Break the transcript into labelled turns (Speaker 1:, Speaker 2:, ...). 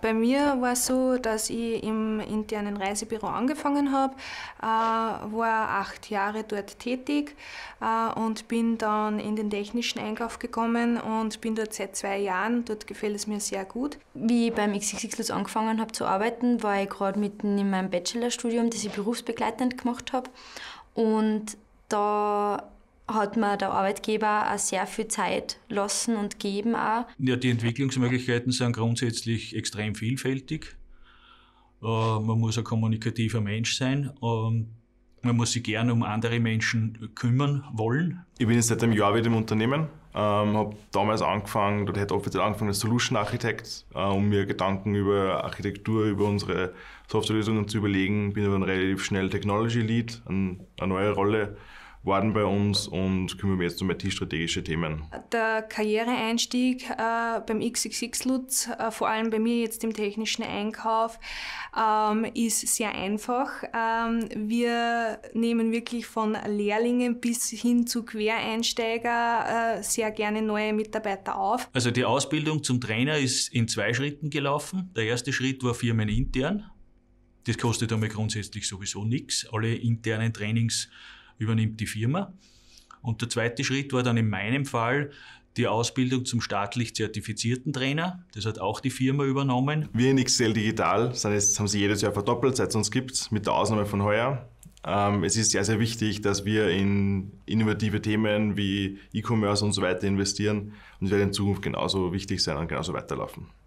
Speaker 1: Bei mir war es so, dass ich im internen Reisebüro angefangen habe, äh, war acht Jahre dort tätig äh, und bin dann in den technischen
Speaker 2: Einkauf gekommen und bin dort seit zwei Jahren. Dort gefällt es mir sehr gut. Wie ich beim XXXLUS angefangen habe zu arbeiten, war ich gerade mitten in meinem Bachelorstudium, das ich berufsbegleitend gemacht habe. Und da hat man der Arbeitgeber auch sehr viel Zeit lassen und geben auch.
Speaker 3: Ja, die Entwicklungsmöglichkeiten sind grundsätzlich extrem vielfältig. Äh, man muss ein kommunikativer Mensch sein. Ähm, man muss sich gerne um andere Menschen kümmern wollen.
Speaker 4: Ich bin jetzt seit einem Jahr wieder im Unternehmen, ähm, habe damals angefangen, oder hätte offiziell angefangen als Solution Architect, äh, um mir Gedanken über Architektur, über unsere Softwarelösungen zu überlegen. Bin dann relativ schnell Technology Lead, eine, eine neue Rolle worden bei uns und kümmern wir jetzt um IT-strategische Themen.
Speaker 1: Der Karriereeinstieg äh, beim XXX Lutz, äh, vor allem bei mir jetzt im technischen Einkauf, ähm, ist sehr einfach. Ähm, wir nehmen wirklich von Lehrlingen bis hin zu Quereinsteiger äh, sehr gerne neue Mitarbeiter auf.
Speaker 3: Also die Ausbildung zum Trainer ist in zwei Schritten gelaufen. Der erste Schritt war firmenintern. Das kostet einmal grundsätzlich sowieso nichts. Alle internen Trainings übernimmt die Firma. Und der zweite Schritt war dann in meinem Fall die Ausbildung zum staatlich zertifizierten Trainer. Das hat auch die Firma übernommen.
Speaker 4: Wir in XL Digital jetzt, haben sie jedes Jahr verdoppelt, seit es uns gibt, mit der Ausnahme von heuer. Ähm, es ist sehr, sehr wichtig, dass wir in innovative Themen wie E-Commerce und so weiter investieren und es wird in Zukunft genauso wichtig sein und genauso weiterlaufen.